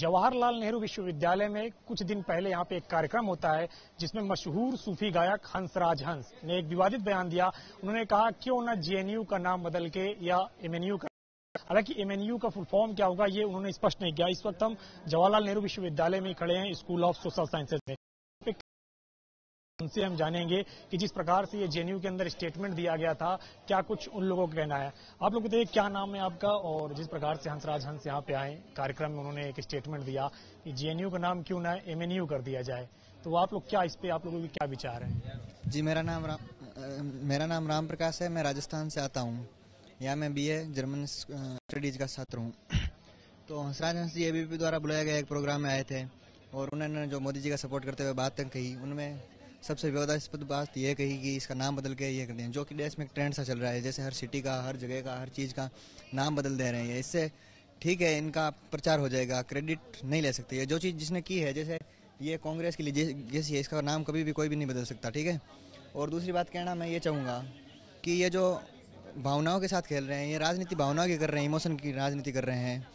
जवाहरलाल नेहरू विश्वविद्यालय में कुछ दिन पहले यहाँ पे एक कार्यक्रम होता है जिसमें मशहूर सूफी गायक हंसराज हंस ने एक विवादित बयान दिया उन्होंने कहा क्यों न जेएनयू का नाम बदल के या एमएनयू का हालांकि एमएनयू का फुल फॉर्म क्या होगा ये उन्होंने स्पष्ट नहीं किया इस वक्त हम जवाहरलाल नेहरू विश्वविद्यालय में खड़े हैं स्कूल ऑफ सोशल साइंसेज में उनसे हम जानेंगे कि जिस प्रकार से ये जेएनयू के अंदर स्टेटमेंट दिया गया था क्या कुछ उन लोगों का कहना है आप लोग बताइए क्या नाम है आपका और जिस प्रकार से हंसराज हंस यहाँ पे आए कार्यक्रम में उन्होंने एक स्टेटमेंट दिया कि जेएनयू का नाम क्यों ना एमएनयू कर दिया जाए तो आप लोग क्या इस पे आप लोगों के क्या विचार है जी मेरा नाम राम मेरा नाम राम प्रकाश है मैं राजस्थान से आता हूँ या मैं बी जर्मन स्टडीज का छात्र हूँ तो हंसराज हंस जी एबीपी द्वारा बुलाया गया एक प्रोग्राम में आए थे और उन्होंने जो मोदी जी का सपोर्ट करते हुए बात कही उनमें सबसे विवादास्पद बात यह कही कि इसका नाम बदल के ये कर दें जो कि देश में एक ट्रेंड सा चल रहा है जैसे हर सिटी का हर जगह का हर चीज़ का नाम बदल दे रहे हैं इससे ठीक है इनका प्रचार हो जाएगा क्रेडिट नहीं ले सकती है जो चीज़ जिसने की है जैसे ये कांग्रेस के लिए जैसी है इसका नाम कभी भी कोई भी नहीं बदल सकता ठीक है और दूसरी बात कहना मैं ये चाहूँगा कि ये जो भावनाओं के साथ खेल रहे हैं ये राजनीति भावनाओं की कर रहे हैं इमोशन की राजनीति कर रहे हैं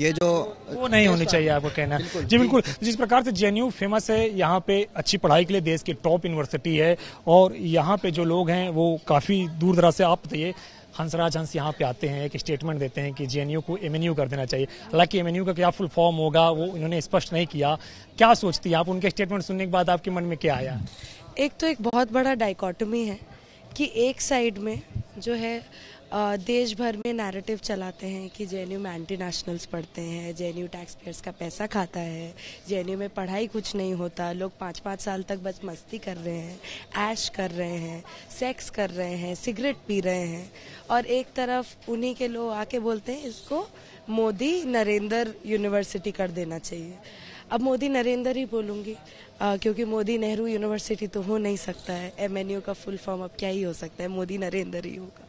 ये जो वो नहीं होनी चाहिए आपको कहना जी बिल्कुल जिस प्रकार से जे फेमस है यहाँ पे अच्छी पढ़ाई के लिए देश की टॉप यूनिवर्सिटी है और यहाँ पे जो लोग हैं वो काफ़ी दूर दराज से आप बताइए हंसराज हंस यहाँ पे आते हैं एक स्टेटमेंट देते हैं कि जे को एम कर देना चाहिए हालांकि एम का क्या फुल फॉर्म होगा वो इन्होंने स्पष्ट नहीं किया क्या सोचती है आप उनके स्टेटमेंट सुनने के बाद आपके मन में क्या आया एक तो एक बहुत बड़ा डाइकोटमी है कि एक साइड में जो है देश भर में नैरेटिव चलाते हैं कि जे में एंटी नेशनल्स पढ़ते हैं जे एन टैक्स पेयर्स का पैसा खाता है जे में पढ़ाई कुछ नहीं होता लोग पाँच पाँच साल तक बस मस्ती कर रहे हैं ऐश कर रहे हैं सेक्स कर रहे हैं सिगरेट पी रहे हैं और एक तरफ उन्हीं के लोग आके बोलते हैं इसको मोदी नरेंद्र यूनिवर्सिटी कर देना चाहिए अब मोदी नरेंद्र ही बोलूँगी क्योंकि मोदी नेहरू यूनिवर्सिटी तो हो नहीं सकता है एमएनयू का फुल फॉर्म अब क्या ही हो सकता है मोदी नरेंद्र ही होगा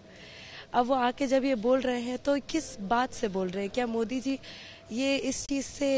अब वो आके जब ये बोल रहे हैं तो किस बात से बोल रहे हैं क्या मोदी जी ये इस चीज़ से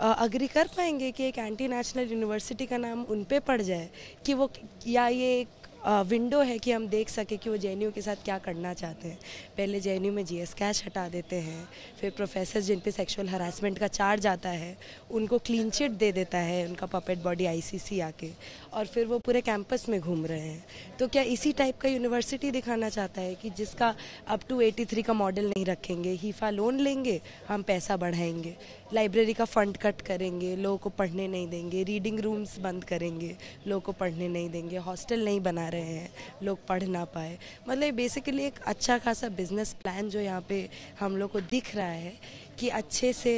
अग्री कर पाएंगे कि एक एंटी नेशनल यूनिवर्सिटी का नाम उन पे पड़ जाए कि वो या ये एक विंडो है कि हम देख सकें कि वो जे के साथ क्या करना चाहते हैं पहले जे में जी कैश हटा देते हैं फिर प्रोफेसर जिन पे सेक्सुअल हरासमेंट का चार्ज आता है उनको क्लीन चिट दे देता है उनका पपेट बॉडी आईसीसी आके और फिर वो पूरे कैंपस में घूम रहे हैं तो क्या इसी टाइप का यूनिवर्सिटी दिखाना चाहता है कि जिसका अप टू एटी का मॉडल नहीं रखेंगे हीफा लोन लेंगे हम पैसा बढ़ाएंगे लाइब्रेरी का फंड कट करेंगे लोगों को पढ़ने नहीं देंगे रीडिंग रूम्स बंद करेंगे लोगों को पढ़ने नहीं देंगे हॉस्टल नहीं बना रहे हैं लोग पढ़ ना पाए मतलब बेसिकली एक अच्छा खासा बिजनेस प्लान जो यहाँ पे हम लोग को दिख रहा है कि अच्छे से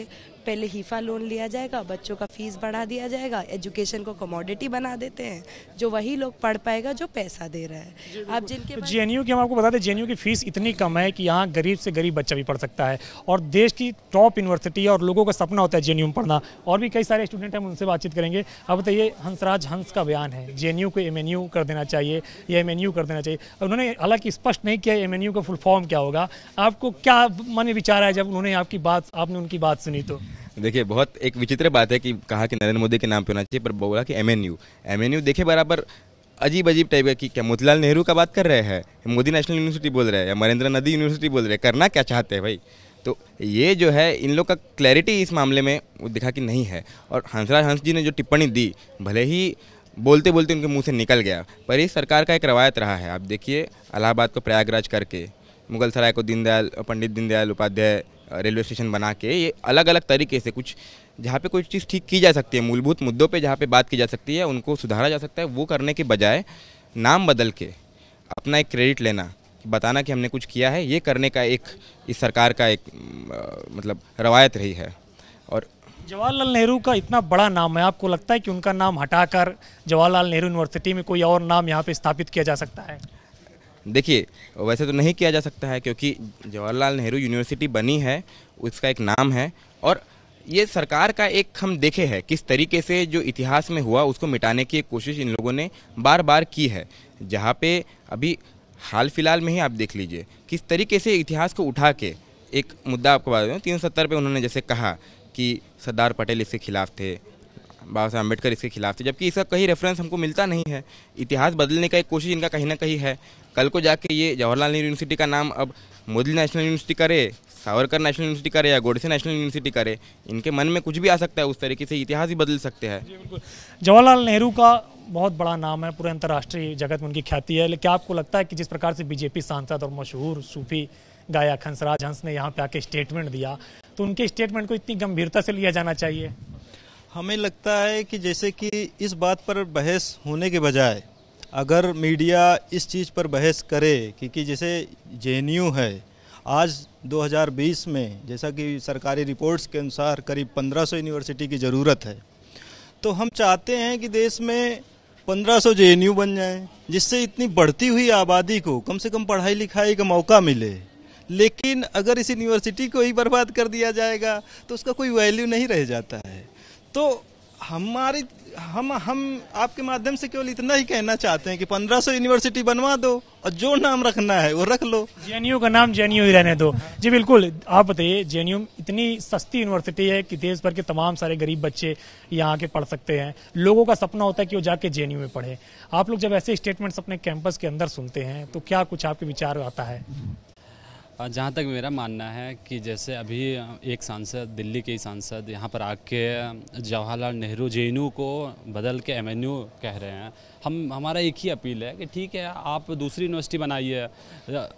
पहले हीफा लोन लिया जाएगा बच्चों का फीस बढ़ा दिया जाएगा एजुकेशन को कमोडिटी बना देते हैं जो वही लोग पढ़ पाएगा जो पैसा दे रहा है आप जिनके जे एन यू की हम आपको बता दें जे की फीस इतनी कम है कि यहाँ गरीब से गरीब बच्चा भी पढ़ सकता है और देश की टॉप यूनिवर्सिटी और लोगों का सपना होता है जे में पढ़ना और भी कई सारे स्टूडेंट हैं उनसे बातचीत करेंगे अब बताइए हंसराज हंस का बयान है जे को एम कर देना चाहिए या एम कर देना चाहिए उन्होंने हालांकि स्पष्ट नहीं किया एम का फुल फॉर्म क्या होगा आपको क्या मन विचार है जब उन्होंने आपकी बात आपने उनकी बात सुनी तो देखिए बहुत एक विचित्र बात है कि कहा कि नरेंद्र मोदी के नाम पे होना चाहिए पर बोला कि एमएनयू एमएनयू देखिए बराबर अजीब अजीब टाइप का कि क्या मोतीलाल नेहरू का बात कर रहे हैं मोदी नेशनल यूनिवर्सिटी बोल रहे हैं या मरेंद्र नदी यूनिवर्सिटी बोल रहे हैं करना क्या चाहते हैं भाई तो ये जो है इन लोग का क्लैरिटी इस मामले में वो दिखा कि नहीं है और हंसराज हंस जी ने जो टिप्पणी दी भले ही बोलते बोलते उनके मुंह से निकल गया पर इस सरकार का एक रवायत रहा है आप देखिए इलाहाबाद को प्रयागराज करके मुगल सराय को दीनदयाल पंडित दीनदयाल उपाध्याय रेलवे स्टेशन बना के ये अलग अलग तरीके से कुछ जहाँ पे कोई चीज़ ठीक की जा सकती है मूलभूत मुद्दों पे जहाँ पे बात की जा सकती है उनको सुधारा जा सकता है वो करने के बजाय नाम बदल के अपना एक क्रेडिट लेना बताना कि हमने कुछ किया है ये करने का एक इस सरकार का एक आ, मतलब रवायत रही है और जवाहरलाल नेहरू का इतना बड़ा नाम है आपको लगता है कि उनका नाम हटाकर जवाहरलाल नेहरू यूनिवर्सिटी में कोई और नाम यहाँ पे स्थापित किया जा सकता है देखिए वैसे तो नहीं किया जा सकता है क्योंकि जवाहरलाल नेहरू यूनिवर्सिटी बनी है उसका एक नाम है और ये सरकार का एक हम देखे है किस तरीके से जो इतिहास में हुआ उसको मिटाने की कोशिश इन लोगों ने बार बार की है जहाँ पे अभी हाल फिलहाल में ही आप देख लीजिए किस तरीके से इतिहास को उठा के एक मुद्दा आपको बता दें तीन सत्तर पर उन्होंने जैसे कहा कि सरदार पटेल इसके खिलाफ थे बाबा साहब अम्बेडकर इसके खिलाफ थे जबकि इसका कहीं रेफरेंस हमको मिलता नहीं है इतिहास बदलने का एक कोशिश इनका कहीं ना कहीं है कल को जाके ये जवाहरलाल नेहरू यूनिवर्सिटी का नाम अब मोदी नेशनल यूनिवर्सिटी करे सावरकर नेशनल यूनिवर्सिटी करे या गोडसे नेशनल यूनिवर्सिटी करे इनके मन में कुछ भी आ सकता है उस तरीके से इतिहास ही बदल सकते हैं जवाहरलाल नेहरू का बहुत बड़ा नाम है पूरे अंतर्राष्ट्रीय जगत में उनकी ख्याति है लेकिन आपको लगता है कि जिस प्रकार से बीजेपी सांसद और मशहूर सूफी गायक हंसराज हंस ने यहाँ पे आके स्टेटमेंट दिया तो उनके स्टेटमेंट को इतनी गंभीरता से लिया जाना चाहिए हमें लगता है कि जैसे कि इस बात पर बहस होने के बजाय अगर मीडिया इस चीज़ पर बहस करे क्योंकि जैसे जे है आज 2020 में जैसा कि सरकारी रिपोर्ट्स के अनुसार करीब 1500 यूनिवर्सिटी की ज़रूरत है तो हम चाहते हैं कि देश में 1500 सौ जे बन जाए जिससे इतनी बढ़ती हुई आबादी को कम से कम पढ़ाई लिखाई का मौका मिले लेकिन अगर इस यूनिवर्सिटी को ही बर्बाद कर दिया जाएगा तो उसका कोई वैल्यू नहीं रह जाता है तो हमारी हम हम आपके माध्यम से केवल इतना ही कहना चाहते हैं कि 1500 यूनिवर्सिटी बनवा दो और जो नाम रखना है वो रख लो जेएनयू का नाम जेएनयू ही रहने दो जी बिल्कुल आप बताइए जेएनयू इतनी सस्ती यूनिवर्सिटी है कि देश भर के तमाम सारे गरीब बच्चे यहाँ के पढ़ सकते हैं लोगों का सपना होता है कि वो जाके जेएनयू में पढ़े आप लोग जब ऐसे स्टेटमेंट्स अपने कैंपस के अंदर सुनते हैं तो क्या कुछ आपके विचार आता है जहाँ तक मेरा मानना है कि जैसे अभी एक सांसद दिल्ली के ही सांसद यहाँ पर आके जवाहरलाल नेहरू जे को बदल के एम कह रहे हैं हम हमारा एक ही अपील है कि ठीक है आप दूसरी यूनिवर्सिटी बनाइए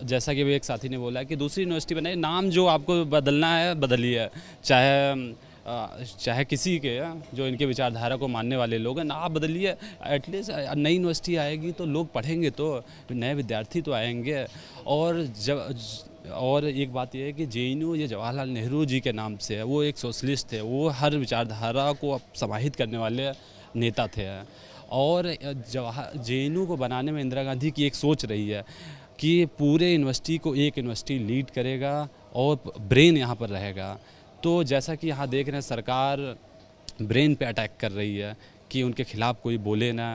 जैसा कि अभी एक साथी ने बोला कि दूसरी यूनिवर्सिटी बनाइए नाम जो आपको बदलना है बदलिए चाहे चाहे किसी के जो इनके विचारधारा को मानने वाले लोग हैं ना आप बदलिए एटलीस्ट नई यूनिवर्सिटी आएगी तो लोग पढ़ेंगे तो नए विद्यार्थी तो आएंगे और जब और एक बात यह है कि जे ये जवाहरलाल नेहरू जी के नाम से है वो एक सोशलिस्ट थे वो हर विचारधारा को समाहित करने वाले नेता थे और जवाहर जे को बनाने में इंदिरा गांधी की एक सोच रही है कि पूरे यूनिवर्सिटी को एक यूनिवर्सिटी लीड करेगा और ब्रेन यहाँ पर रहेगा तो जैसा कि यहाँ देख रहे हैं सरकार ब्रेन पे अटैक कर रही है कि उनके खिलाफ़ कोई बोले ना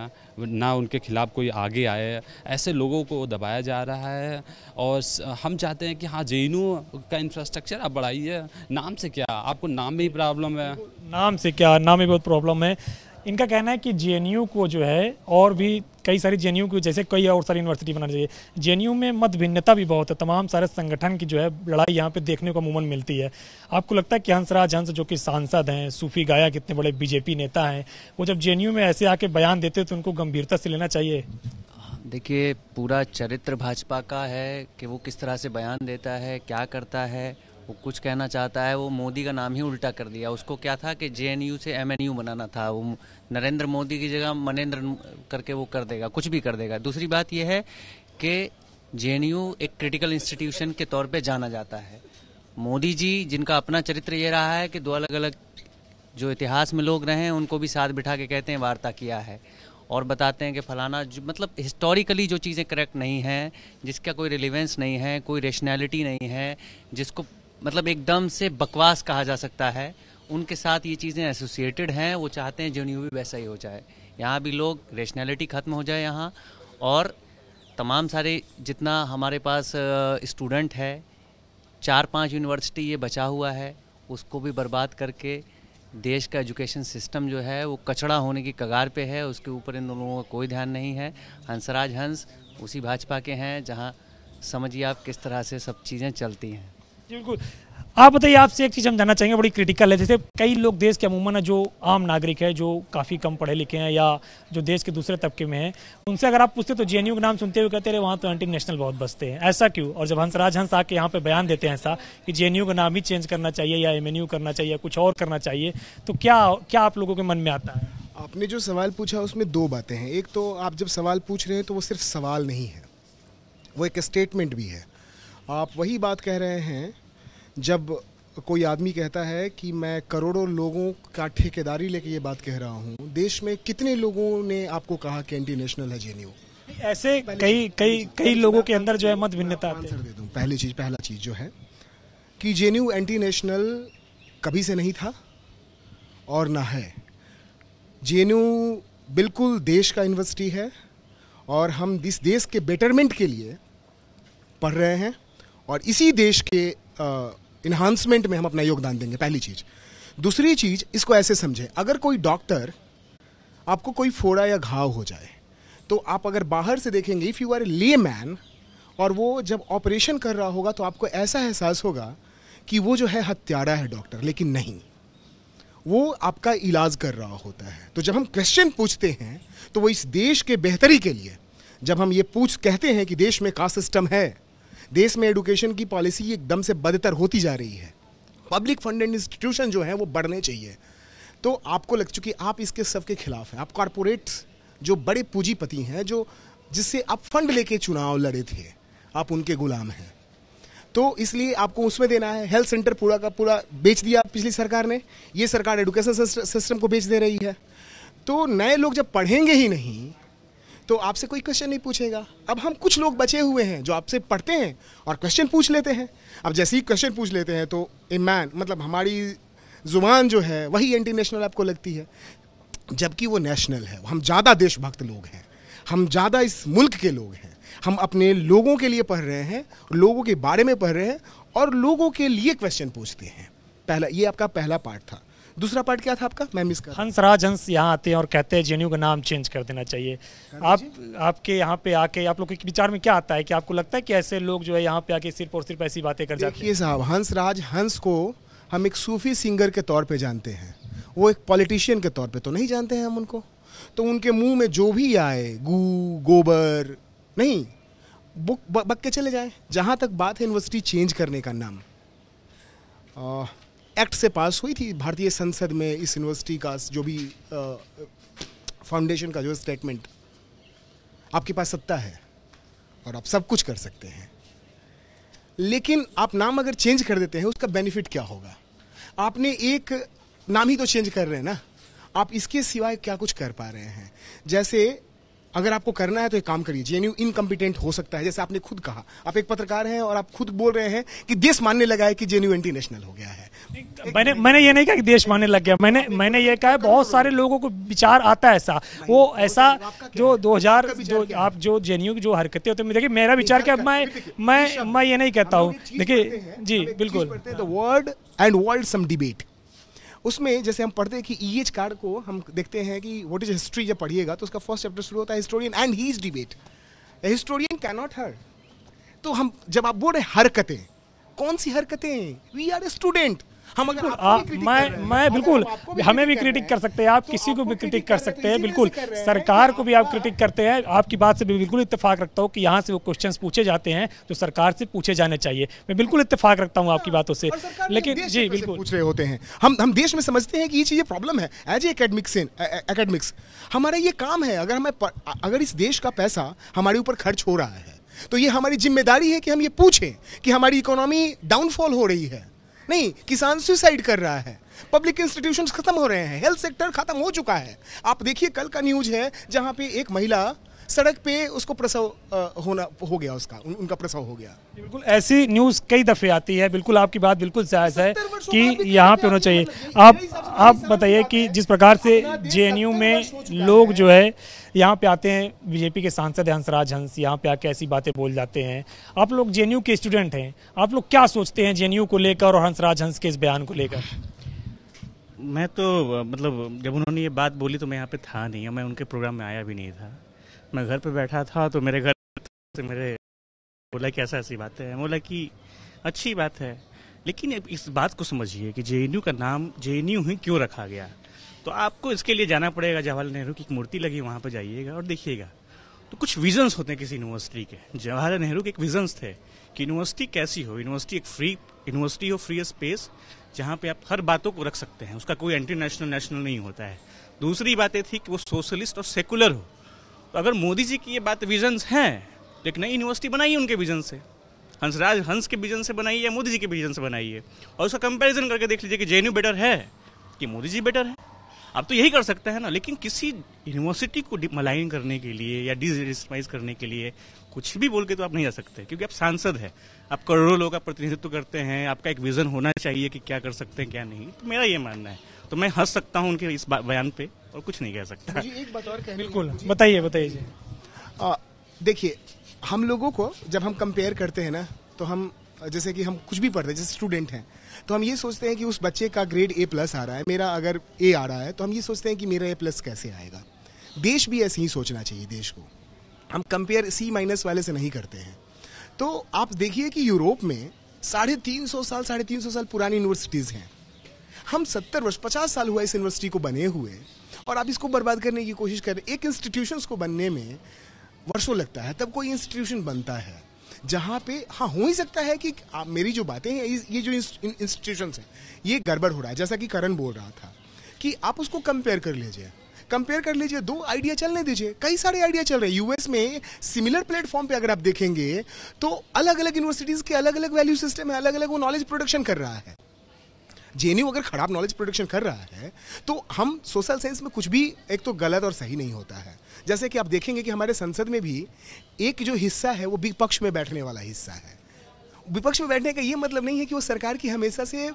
ना उनके खिलाफ़ कोई आगे आए ऐसे लोगों को दबाया जा रहा है और हम चाहते हैं कि हाँ जे का इंफ्रास्ट्रक्चर आप बढ़ाइए नाम से क्या आपको नाम में ही प्रॉब्लम है नाम से क्या नाम में बहुत प्रॉब्लम है इनका कहना है कि जे को जो है और भी कई सारी जे को जैसे कई और सारी यूनिवर्सिटी बनानी चाहिए जे में मत भिन्नता भी बहुत है तमाम सारे संगठन की जो है लड़ाई यहाँ पे देखने को अमूमन मिलती है आपको लगता है कि हंसराज हंस जो कि सांसद हैं सूफी गाया कितने बड़े बीजेपी नेता हैं वो जब जे में ऐसे आके बयान देते तो उनको गंभीरता से लेना चाहिए देखिए पूरा चरित्र भाजपा का है कि वो किस तरह से बयान देता है क्या करता है वो कुछ कहना चाहता है वो मोदी का नाम ही उल्टा कर दिया उसको क्या था कि जे से एम बनाना था वो नरेंद्र मोदी की जगह मनेन्द्र करके वो कर देगा कुछ भी कर देगा दूसरी बात यह है कि जे एक क्रिटिकल इंस्टीट्यूशन के तौर पर जाना जाता है मोदी जी जिनका अपना चरित्र ये रहा है कि दो अलग अलग जो इतिहास में लोग रहे हैं उनको भी साथ बिठा के कहते हैं वार्ता किया है और बताते हैं कि फलाना जो मतलब हिस्टोरिकली जो चीज़ें करेक्ट नहीं हैं जिसका कोई रिलीवेंस नहीं है कोई रेशनैलिटी नहीं है जिसको मतलब एकदम से बकवास कहा जा सकता है उनके साथ ये चीज़ें एसोसिएटेड हैं वो चाहते हैं जेन्यू भी वैसा ही हो जाए यहाँ भी लोग रेशनैलिटी ख़त्म हो जाए यहाँ और तमाम सारे जितना हमारे पास स्टूडेंट है चार पांच यूनिवर्सिटी ये बचा हुआ है उसको भी बर्बाद करके देश का एजुकेशन सिस्टम जो है वो कचड़ा होने की कगार पे है उसके ऊपर इन लोगों का कोई ध्यान नहीं है हंसराज हंस उसी भाजपा के हैं जहाँ समझिए आप किस तरह से सब चीज़ें चलती हैं बिल्कुल आप बताइए आपसे एक चीज़ हम जानना चाहेंगे बड़ी क्रिटिकल है जैसे कई लोग देश के अमूमन है जो आम नागरिक है जो काफ़ी कम पढ़े लिखे हैं या जो देश के दूसरे तबके में हैं उनसे अगर आप पूछते तो जे का नाम सुनते हुए कहते रहे वहाँ तो एंटी नेशनल बहुत बसते हैं ऐसा क्यों और जब हंसराज हंस आके यहाँ पे बयान देते हैं ऐसा कि जे का नाम ही चेंज करना चाहिए या एम करना चाहिए या कुछ और करना चाहिए तो क्या क्या आप लोगों के मन में आता है आपने जो सवाल पूछा उसमें दो बातें हैं एक तो आप जब सवाल पूछ रहे हैं तो वो सिर्फ सवाल नहीं है वो एक स्टेटमेंट भी है आप वही बात कह रहे हैं जब कोई आदमी कहता है कि मैं करोड़ों लोगों का ठेकेदारी लेके ये बात कह रहा हूँ देश में कितने लोगों ने आपको कहा कि एंटी नेशनल है जेनियो ऐसे कई कई कई लोगों के अंदर जो है मत भिन्नता दे दूँ पहली चीज पहला चीज जो है कि जेएनयू एंटी नेशनल कभी से नहीं था और ना है जेएनयू बिल्कुल देश का यूनिवर्सिटी है और हम इस देश के बेटरमेंट के लिए पढ़ रहे हैं और इसी देश के इन्हांसमेंट में हम अपना योगदान देंगे पहली चीज दूसरी चीज इसको ऐसे समझें अगर कोई डॉक्टर आपको कोई फोड़ा या घाव हो जाए तो आप अगर बाहर से देखेंगे इफ़ यू आर ए ले मैन और वो जब ऑपरेशन कर रहा होगा तो आपको ऐसा एहसास होगा कि वो जो है हत्यारा है डॉक्टर लेकिन नहीं वो आपका इलाज कर रहा होता है तो जब हम क्वेश्चन पूछते हैं तो वो इस देश के बेहतरी के लिए जब हम ये पूछ कहते हैं कि देश में का सिस्टम है देश में एडुकेशन की पॉलिसी एकदम से बदतर होती जा रही है पब्लिक फंडेड इंस्टीट्यूशन जो हैं वो बढ़ने चाहिए तो आपको लग चुकी आप इसके सब के खिलाफ हैं आप कॉरपोरेट जो बड़े पूंजीपति हैं जो जिससे आप फंड लेके चुनाव लड़े थे आप उनके गुलाम हैं तो इसलिए आपको उसमें देना है हेल्थ सेंटर पूरा का पूरा बेच दिया पिछली सरकार ने ये सरकार एडुकेशन सिस्टम को बेच दे रही है तो नए लोग जब पढ़ेंगे ही नहीं तो आपसे कोई क्वेश्चन नहीं पूछेगा अब हम कुछ लोग बचे हुए हैं जो आपसे पढ़ते हैं और क्वेश्चन पूछ लेते हैं अब जैसे ही क्वेश्चन पूछ लेते हैं तो ए मैन मतलब हमारी ज़ुबान जो है वही इंटरनेशनल आपको लगती है जबकि वो नेशनल है हम ज़्यादा देशभक्त लोग हैं हम ज़्यादा इस मुल्क के लोग हैं हम अपने लोगों के लिए पढ़ रहे हैं लोगों के बारे में पढ़ रहे हैं और लोगों के लिए क्वेश्चन पूछते हैं पहला ये आपका पहला पार्ट था दूसरा पार्ट क्या था आपका मैं मिस कर हंसराज हंस यहाँ आते हैं और कहते हैं जेएनयू का नाम चेंज कर देना चाहिए आप आपके यहाँ पे आके आप लोग के विचार में क्या आता है कि आपको लगता है कि ऐसे लोग जो है यहाँ पे आके सिर्फ और सिर्फ ऐसी बातें कर जाते हैं साहब हंसराज हंस को हम एक सूफी सिंगर के तौर पर जानते हैं वो एक पॉलिटिशियन के तौर पर तो नहीं जानते हैं हम उनको तो उनके मुंह में जो भी आए गू गोबर नहीं बुक बक के चले जाए जहाँ तक बात है यूनिवर्सिटी चेंज करने का नाम एक्ट से पास हुई थी भारतीय संसद में इस यूनिवर्सिटी का जो भी फाउंडेशन का जो स्टेटमेंट आपके पास सत्ता है और आप सब कुछ कर सकते हैं लेकिन आप नाम अगर चेंज कर देते हैं उसका बेनिफिट क्या होगा आपने एक नाम ही तो चेंज कर रहे हैं ना आप इसके सिवाय क्या कुछ कर पा रहे हैं जैसे अगर आपको करना है तो एक काम करिए जेएनयू इनकम्पिटेंट हो सकता है जैसे आपने खुद कहा आप एक पत्रकार हैं और आप खुद बोल रहे हैं कि देश मानने लगा है कि जेएनयू इंटरनेशनल नेशनल हो गया है मैंने मैंने ये नहीं कहा कि देश मानने लग गया मैंने मैंने ये कहा बहुत सारे लोगों को विचार आता है ऐसा वो ऐसा जो 2000 जो आप जो जेएनयू की जो हरकतें होते हैं देखिए मेरा विचार क्या मैं मैं मैं ये नहीं कहता हूँ देखिए जी बिल्कुल world and world some debate उसमें जैसे हम पढ़ते हैं कि ई एच कार्ड को हम देखते हैं कि वॉट इज हिस्ट्री जब पढ़िएगा तो उसका फर्स्ट चैप्टर शुरू होता है historian and he is debate historian cannot हर तो हम जब आप बोल रहे हरकतें कौन सी हरकतें वी आर ए स्टूडेंट हम अगर भी मैं मैं बिल्कुल हमें भी क्रिटिक कर सकते हैं आप तो किसी को भी क्रिटिक कर सकते हैं बिल्कुल सरकार को भी आप क्रिटिक करते हैं आपकी बात से भी बिल्कुल इतफाक रखता हूँ कि यहाँ से वो क्वेश्चन पूछे जाते हैं जो सरकार से पूछे जाने चाहिए मैं बिल्कुल इतफाक रखता हूँ आपकी हाँ, बातों से लेकिन जी बिल्कुल पूछ रहे होते हैं हम हम देश में समझते हैं कि ये चीज़ें प्रॉब्लम है एज इन एकेडमिक्स हमारा ये काम है अगर हमें अगर इस देश का पैसा हमारे ऊपर खर्च हो रहा है तो ये हमारी जिम्मेदारी है कि हम ये पूछें कि हमारी इकोनॉमी डाउनफॉल हो रही है नहीं किसान सुसाइड कर रहा है पब्लिक इंस्टीट्यूशन खत्म हो रहे हैं हेल्थ सेक्टर खत्म हो चुका है आप देखिए कल का न्यूज है जहां पे एक महिला सड़क पे उसको प्रसव होना हो गया उसका उन, उनका प्रसव हो गया बिल्कुल ऐसी न्यूज़ कई दफ़े आती है बिल्कुल आपकी बात बिल्कुल जायज़ है कि यहाँ पे होना चाहिए मतलब आप आप बताइए कि जिस प्रकार से जे में लोग जो है यहाँ पे आते हैं बीजेपी के सांसद हंसराज हंस यहाँ पे आके ऐसी बातें बोल जाते हैं आप लोग जे के स्टूडेंट हैं आप लोग क्या सोचते हैं जे को लेकर और हंसराज हंस के इस बयान को लेकर मैं तो मतलब जब उन्होंने ये बात बोली तो मैं यहाँ पे था नहीं मैं उनके प्रोग्राम में आया भी नहीं था मैं घर पे बैठा था तो मेरे घर से मेरे बोला कि ऐसा ऐसी बातें हैं बोला कि अच्छी बात है लेकिन इस बात को समझिए कि जे का नाम जे ही क्यों रखा गया तो आपको इसके लिए जाना पड़ेगा जवाहरलाल नेहरू की मूर्ति लगी वहाँ पर जाइएगा और देखिएगा तो कुछ विजन्स होते हैं किसी यूनिवर्सिटी के जवाहरलाल नेहरू के एक विजन्स थे कि यूनिवर्सिटी कैसी हो यूनिवर्सिटी एक फ्री यूनिवर्सिटी हो फ्री स्पेस जहाँ पे आप हर बातों को रख सकते हैं उसका कोई इंटरनेशनल नेशनल नहीं होता है दूसरी बात यह थी कि वो सोशलिस्ट और सेकुलर हो तो अगर मोदी जी की ये बात विजन्स हैं तो एक नई यूनिवर्सिटी बनाई उनके विजन से हंसराज हंस के विजन से बनाई या मोदी जी के विजन से बनाई है और उसका कंपैरिजन करके देख लीजिए कि जे बेटर है कि मोदी जी बेटर है आप तो यही कर सकते हैं ना लेकिन किसी यूनिवर्सिटी को मलाइन करने के लिए या डिजिटिमाइज करने के लिए कुछ भी बोल के तो आप नहीं जा सकते क्योंकि आप सांसद हैं आप करोड़ों लोग का प्रतिनिधित्व करते हैं आपका एक विजन होना चाहिए कि क्या कर सकते हैं क्या नहीं तो मेरा ये मानना है तो मैं हंस सकता हूँ उनके इस बयान पे और कुछ नहीं कह सकता जी एक बात और बिल्कुल बताइए बताइए देखिए हम लोगों को जब हम कंपेयर करते हैं ना तो हम जैसे कि हम कुछ भी पढ़ते हैं जैसे स्टूडेंट हैं तो हम ये सोचते हैं कि उस बच्चे का ग्रेड ए प्लस आ रहा है मेरा अगर ए आ रहा है तो हम ये सोचते हैं कि मेरा ए प्लस कैसे आएगा देश भी ऐसे ही सोचना चाहिए देश को हम कंपेयर सी माइनस वाले से नहीं करते हैं तो आप देखिए कि यूरोप में साढ़े तीन सौ साल साढ़े तीन सौ साल पुरानी यूनिवर्सिटीज़ हैं हम सत्तर वर्ष पचास साल हुआ इस यूनिवर्सिटी को बने हुए और आप इसको बर्बाद करने की कोशिश कर रहे एक इंस्टीट्यूशन को बनने में वर्षों लगता है तब कोई इंस्टीट्यूशन बनता है जहाँ पे हाँ हो ही सकता है कि आ, मेरी जो बातें हैं ये जो इंस्टीट्यूशन हैं ये गड़बड़ हो रहा है जैसा कि करण बोल रहा था कि आप उसको कंपेयर कर लीजिए कंपेयर कर लीजिए दो आइडिया चलने दीजिए कई सारे आइडिया चल रहे हैं यूएस में सिमिलर प्लेटफॉर्म पे अगर आप देखेंगे तो अलग अलग यूनिवर्सिटीज़ के अलग अलग वैल्यू सिस्टम है अलग अलग वो नॉलेज प्रोडक्शन कर रहा है जे अगर खराब नॉलेज प्रोडक्शन कर रहा है तो हम सोशल साइंस में कुछ भी एक तो गलत और सही नहीं होता है जैसे कि आप देखेंगे कि हमारे संसद में भी एक जो हिस्सा है वो विपक्ष में बैठने वाला हिस्सा है विपक्ष में बैठने का ये मतलब नहीं है कि वो सरकार की हमेशा से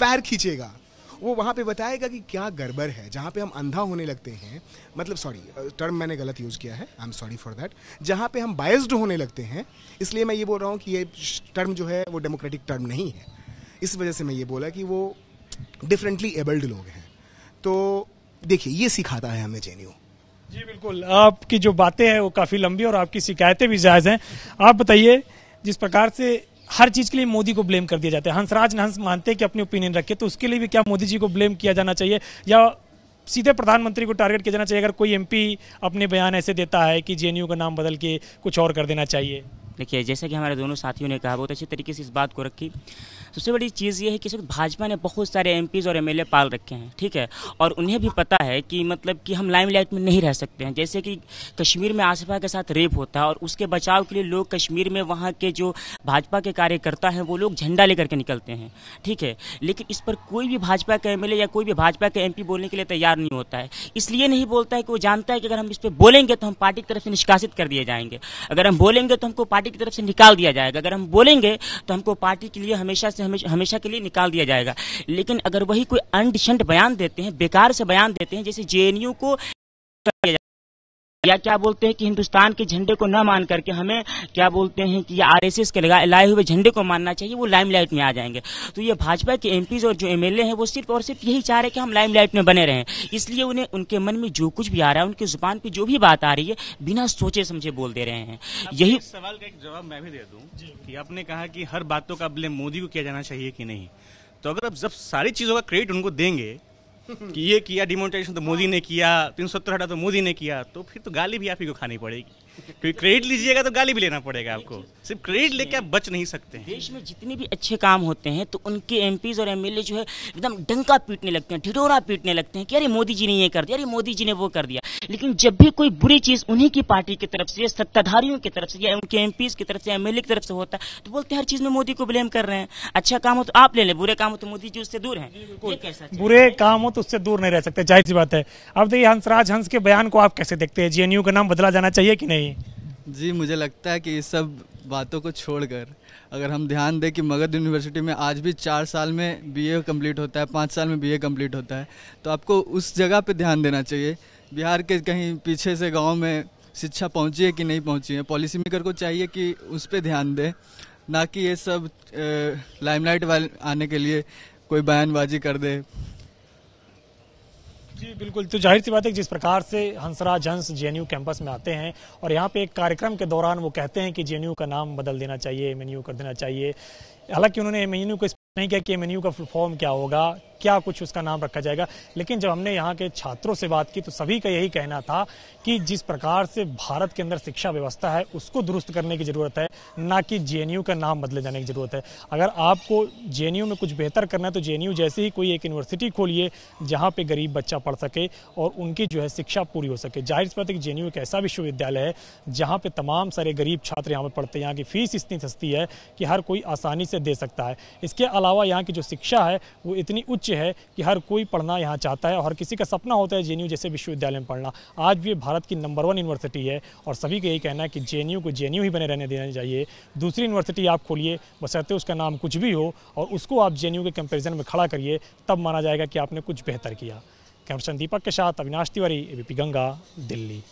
पैर खींचेगा वो वहाँ पे बताएगा कि क्या गड़बड़ है जहाँ पे हम अंधा होने लगते हैं मतलब सॉरी टर्म मैंने गलत यूज़ किया है I am sorry for that जहाँ पे हम बायस्ड होने लगते हैं इसलिए मैं ये बोल रहा हूँ कि ये टर्म जो है वो डेमोक्रेटिक टर्म नहीं है इस वजह से मैं ये बोला कि वो डिफरेंटली एबल्ड लोग हैं तो देखिए ये सिखाता है हमें जेन जी बिल्कुल आपकी जो बातें हैं वो काफ़ी लंबी और आपकी शिकायतें भी जायज़ हैं आप बताइए जिस प्रकार से हर चीज के लिए मोदी को ब्लेम कर दिया जाता है हंसराज हंस मानते हैं कि अपनी ओपिनियन रखे तो उसके लिए भी क्या मोदी जी को ब्लेम किया जाना चाहिए या सीधे प्रधानमंत्री को टारगेट किया जाना चाहिए अगर कोई एमपी अपने बयान ऐसे देता है कि जेएनयू का नाम बदल के कुछ और कर देना चाहिए देखिए जैसे कि हमारे दोनों साथियों ने कहा बहुत अच्छी तरीके से इस बात को रखी सबसे बड़ी चीज़ ये है कि इस वक्त भाजपा ने बहुत सारे एम और एम पाल रखे हैं ठीक है और उन्हें भी पता है कि मतलब कि हम लाइम में नहीं रह सकते हैं जैसे कि कश्मीर में आसफा के साथ रेप होता है और उसके बचाव के लिए लोग कश्मीर में वहाँ के जो भाजपा के कार्यकर्ता हैं वो लोग झंडा लेकर के निकलते हैं ठीक है लेकिन इस पर कोई भी भाजपा का एम या कोई भी भाजपा का एम बोलने के लिए तैयार नहीं होता है इसलिए नहीं बोलता है कि वो जानता है कि अगर हम इस पर बोलेंगे तो हम पार्टी की तरफ से निष्कासित कर दिए जाएंगे अगर हम बोलेंगे तो हमको पार्टी की तरफ से निकाल दिया जाएगा अगर हम बोलेंगे तो हमको पार्टी के लिए हमेशा से हमेशा हमेशा के लिए निकाल दिया जाएगा लेकिन अगर वही कोई अनडिसेंट बयान देते हैं बेकार से बयान देते हैं जैसे जे को या क्या बोलते हैं कि हिंदुस्तान के झंडे को न मान करके हमें क्या बोलते हैं कि आरएसएस के लगाए लाए हुए झंडे को मानना चाहिए वो लाइमलाइट में आ जाएंगे तो ये भाजपा के एमपीज और जो एमएलए हैं वो सिर्फ और सिर्फ यही चाह रहे कि हम लाइमलाइट में बने रहें इसलिए उन्हें उनके मन में जो कुछ भी आ रहा है उनकी जुबान पर जो भी बात आ रही है बिना सोचे समझे बोल दे रहे हैं यही सवाल का एक जवाब मैं भी दे दूँ कि आपने कहा कि हर बातों का ब्लेम मोदी को किया जाना चाहिए कि नहीं तो अगर आप जब सारी चीजों का क्रेडिट उनको देंगे कि ये किया डिमोनिटाइजेशन तो मोदी ने किया तीन सौ हटा तो मोदी ने किया तो फिर तो गाली भी आप ही को खानी पड़ेगी क्योंकि क्रेडिट लीजिएगा तो गाली भी लेना पड़ेगा आपको सिर्फ क्रेडिट लेके आप बच नहीं सकते हैं देश में जितने भी अच्छे काम होते हैं तो उनके एम और एम जो है एकदम डंका पीटने लगते हैं ढिडोरा पीटने लगते हैं कि अरे मोदी जी ने ये कर दिया अरे मोदी जी ने वो कर दिया लेकिन जब भी कोई बुरी चीज़ उन्हीं की पार्टी की तरफ से सत्ताधारियों की तरफ से या उनके एम की तरफ से एम की तरफ से होता है तो बोलते हैं हर चीज़ में मोदी को ब्लेम कर रहे हैं अच्छा काम हो तो आप ले लें बुरे काम हो तो मोदी जी उससे दूर है बुरे काम हो तो उससे दूर नहीं रह सकते जाहिर सी बात है अब देखिए हंसराज हंस के बयान को आप कैसे देखते हैं जेएनयू का नाम बदला जाना चाहिए कि नहीं नहीं जी मुझे लगता है कि इस सब बातों को छोड़कर अगर हम ध्यान दें कि मगध यूनिवर्सिटी में आज भी चार साल में बीए कंप्लीट होता है पाँच साल में बीए कंप्लीट होता है तो आपको उस जगह पे ध्यान देना चाहिए बिहार के कहीं पीछे से गांव में शिक्षा पहुंची है कि नहीं पहुंची है पॉलिसी मेकर को चाहिए कि उस पर ध्यान दें ना कि ये सब लाइमलाइट वाले आने के लिए कोई बयानबाजी कर दे जी बिल्कुल तो जाहिर सी बात है जिस प्रकार से हंसराज हंस जे कैंपस में आते हैं और यहाँ पे एक कार्यक्रम के दौरान वो कहते हैं कि जे का नाम बदल देना चाहिए एम कर देना चाहिए हालांकि उन्होंने एम को नहीं किया कि एम का फॉर्म क्या होगा क्या कुछ उसका नाम रखा जाएगा लेकिन जब हमने यहाँ के छात्रों से बात की तो सभी का यही कहना था कि जिस प्रकार से भारत के अंदर शिक्षा व्यवस्था है उसको दुरुस्त करने की ज़रूरत है ना कि जे का नाम बदले जाने की ज़रूरत है अगर आपको जे में कुछ बेहतर करना है तो जे जैसे ही कोई एक यूनिवर्सिटी खोलिए जहाँ पर गरीब बच्चा पढ़ सके और उनकी जो है शिक्षा पूरी हो सके जाहिर सी बात है कि जे एक ऐसा विश्वविद्यालय है जहाँ पर तमाम सारे गरीब छात्र यहाँ पर पढ़ते हैं यहाँ की फीस इतनी सस्ती है कि हर कोई आसानी से दे सकता है इसके अलावा यहाँ की जो शिक्षा है वो इतनी उच्च सच है कि हर कोई पढ़ना यहाँ चाहता है और हर किसी का सपना होता है जे जैसे विश्वविद्यालय में पढ़ना आज भी भारत की नंबर वन यूनिवर्सिटी है और सभी का यही कहना है कि जे को जे ही बने रहने देना चाहिए दूसरी यूनिवर्सिटी आप खोलिए बसरते उसका नाम कुछ भी हो और उसको आप जे के कंपेरिजन में खड़ा करिए तब माना जाएगा कि आपने कुछ बेहतर किया कैमरसन दीपक के साथ अविनाश तिवारी एबीपी गंगा दिल्ली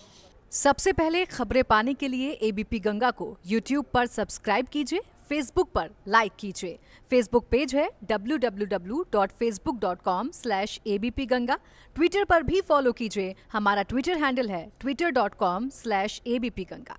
सबसे पहले खबरें पाने के लिए एबीपी गंगा को यूट्यूब पर सब्सक्राइब कीजिए फेसबुक पर लाइक कीजिए फेसबुक पेज है www.facebook.com/abpganga ट्विटर पर भी फॉलो कीजिए हमारा ट्विटर हैंडल है twitter.com/abpganga